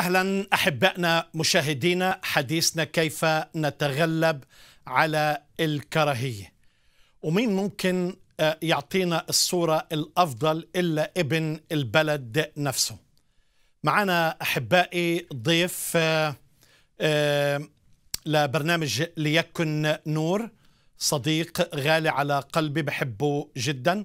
اهلا احبائنا مشاهدينا حديثنا كيف نتغلب على الكراهيه ومين ممكن آه، يعطينا الصوره الافضل الا ابن البلد نفسه معنا احبائي ضيف آه، آه، لبرنامج ليكن نور صديق غالي على قلبي بحبه جدا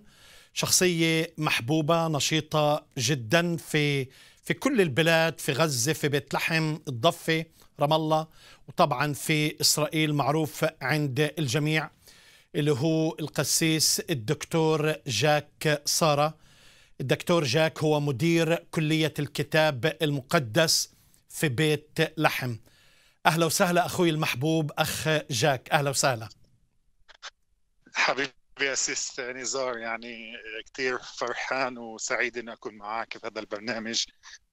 شخصية محبوبة نشيطة جدا في في كل البلاد في غزة في بيت لحم الضفة رام الله وطبعا في إسرائيل معروف عند الجميع اللي هو القسيس الدكتور جاك سارة الدكتور جاك هو مدير كلية الكتاب المقدس في بيت لحم أهلا وسهلا أخوي المحبوب أخ جاك أهلا وسهلا حبيبي بأسست نزار يعني كثير فرحان وسعيد اني أكون معك بهذا البرنامج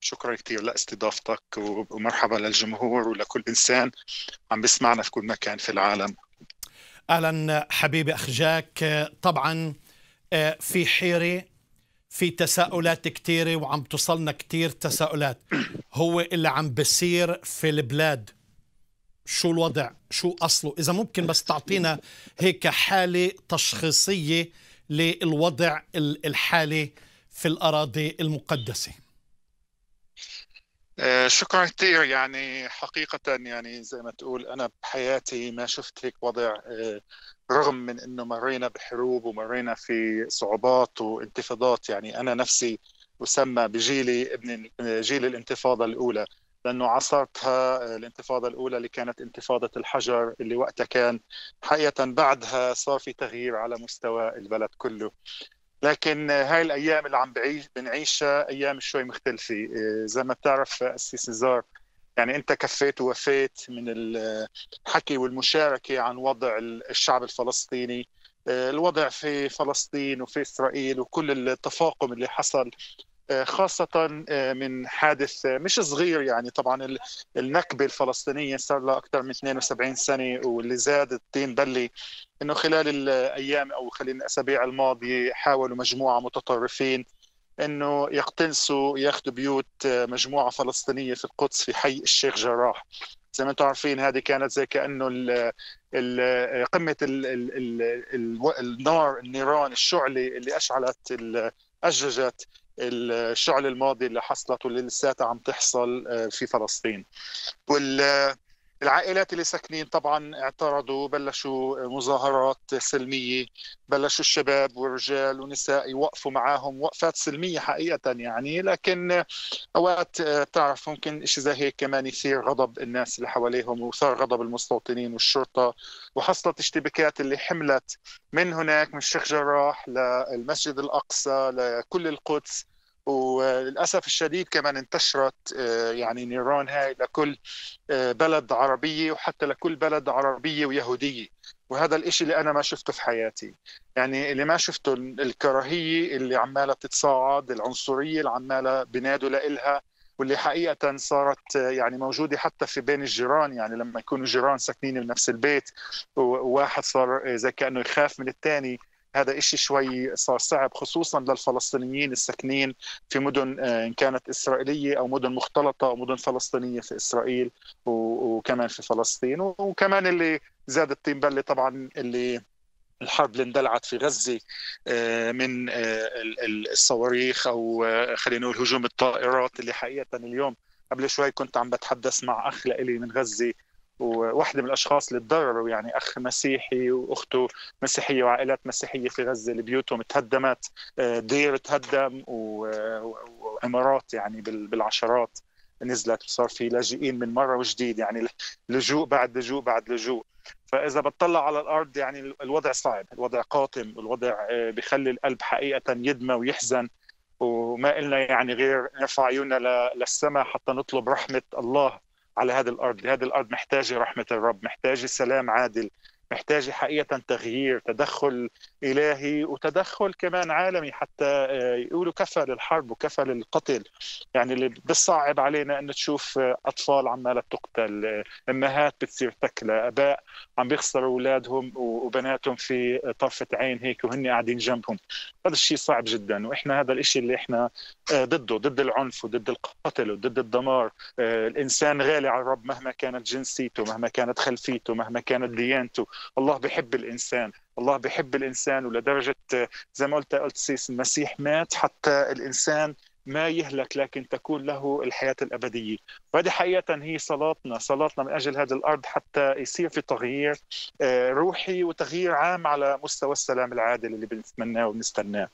شكرا كثير لاستضافتك ومرحبا للجمهور ولكل إنسان عم بسمعنا في كل مكان في العالم أهلا حبيبي أخ جاك طبعا آه، في حيرة في تساؤلات كثيرة وعم توصلنا كثير تساؤلات هو اللي عم بصير في البلاد شو الوضع شو أصله إذا ممكن بس تعطينا هيك حالة تشخيصية للوضع الحالي في الأراضي المقدسة آه، شكرا كثير يعني حقيقة يعني زي ما تقول أنا بحياتي ما شفت هيك وضع آه، رغم من أنه مرينا بحروب ومرينا في صعوبات وانتفاضات يعني أنا نفسي أسمى بجيلي ابن آه، جيل الانتفاضة الأولى لانه عاصرتها آه، الانتفاضه الاولى اللي كانت انتفاضه الحجر اللي وقتها كان حقيقه بعدها صار في تغيير على مستوى البلد كله لكن آه، هاي الايام اللي عم بعيش بنعيشها ايام شوي مختلفه آه، زي ما بتعرف السيسي نزار يعني انت كفيت ووفيت من الحكي والمشاركه عن وضع الشعب الفلسطيني الوضع في فلسطين وفي اسرائيل وكل التفاقم اللي حصل آه، خاصة آه، من حادث آه، مش صغير يعني طبعا النكبة الفلسطينية صار لها أكثر من 72 سنة واللي زاد الطين بلي أنه خلال الأيام أو خلال الأسابيع الماضية حاولوا مجموعة متطرفين أنه يقتنصوا ياخذوا بيوت مجموعة فلسطينية في القدس في حي الشيخ جراح زي ما انتم عارفين هذه كانت زي كانه الـ الـ قمه الـ الـ الـ النار النيران الشعله اللي اشعلت اجرجت الشعل الماضي اللي حصلت واللي لساتها عم تحصل آه، في فلسطين وال العائلات اللي ساكنين طبعا اعترضوا بلشوا مظاهرات سلميه بلشوا الشباب والرجال والنساء يوقفوا معاهم وقفات سلميه حقيقه يعني لكن اوقات آه، بتعرف ممكن إشي زي هيك كمان يثير غضب الناس اللي حواليهم وصار غضب المستوطنين والشرطه وحصلت اشتباكات اللي حملت من هناك من الشيخ جراح للمسجد الاقصى لكل القدس وللاسف الشديد كمان انتشرت آه، يعني نيران هاي لكل آه، بلد عربيه وحتى لكل بلد عربيه ويهوديه وهذا الإشي اللي أنا ما شفته في حياتي يعني اللي ما شفته الكراهية اللي عمالة بتتصاعد العنصرية اللي عمالة بنادوا لها واللي حقيقة صارت آه، يعني موجودة حتى في بين الجيران يعني لما يكونوا جيران ساكنين بنفس البيت وواحد صار زي كأنه يخاف من الثاني هذا إشي شوي صار صعب خصوصا للفلسطينيين الساكنين في مدن آه، إن كانت إسرائيلية أو مدن مختلطة أو مدن فلسطينية في إسرائيل وكمان في فلسطين وكمان اللي زاد الطين بلة طبعا اللي الحرب اللي اندلعت في غزة آه، من آه، الصواريخ أو خلينا نقول هجوم الطائرات اللي حقيقة اليوم قبل شوي كنت عم بتحدث مع أخ لإلي من غزة وواحدة من الأشخاص اللي تضرروا يعني أخ مسيحي وأخته مسيحية وعائلات مسيحية في غزة اللي بيوتهم تهدمت آه، دير تهدم وعمارات يعني بالعشرات نزلت وصار في لاجئين من مرة وجديد يعني لجوء بعد لجوء بعد لجوء فإذا بتطلع على الأرض يعني الوضع صعب الوضع قاتم الوضع آه، بخلي القلب حقيقة يدمى ويحزن وما إلنا يعني غير نرفع عيوننا للسماء حتى نطلب رحمة الله على هذه الارض، هذه الارض محتاجه رحمه الرب، محتاجه سلام عادل، محتاجة حقيقة تغيير تدخل إلهي وتدخل كمان عالمي حتى آه، يقولوا كفى للحرب وكفى للقتل يعني اللي بصعب علينا أن تشوف آه، أطفال عمالة تقتل آه، أمهات بتصير تكلى أباء عم بيخسروا أولادهم وبناتهم في طرفة عين هيك وهن قاعدين جنبهم هذا الشيء صعب جدا وإحنا هذا الشيء اللي إحنا ضده ضد العنف وضد القتل وضد الدمار الإنسان غالي على الرب مهما كانت جنسيته مهما كانت خلفيته مهما كانت ديانته الله بحب الإنسان الله بحب الإنسان ولدرجة آه، زي ما قلت قلت سيس المسيح مات حتى الإنسان ما يهلك لكن تكون له الحياة الأبدية وهذه حقيقة هي صلاتنا صلاتنا من أجل هذه الأرض حتى يصير في تغيير آه، روحي وتغيير عام على مستوى السلام العادل اللي بنتمناه ونستناه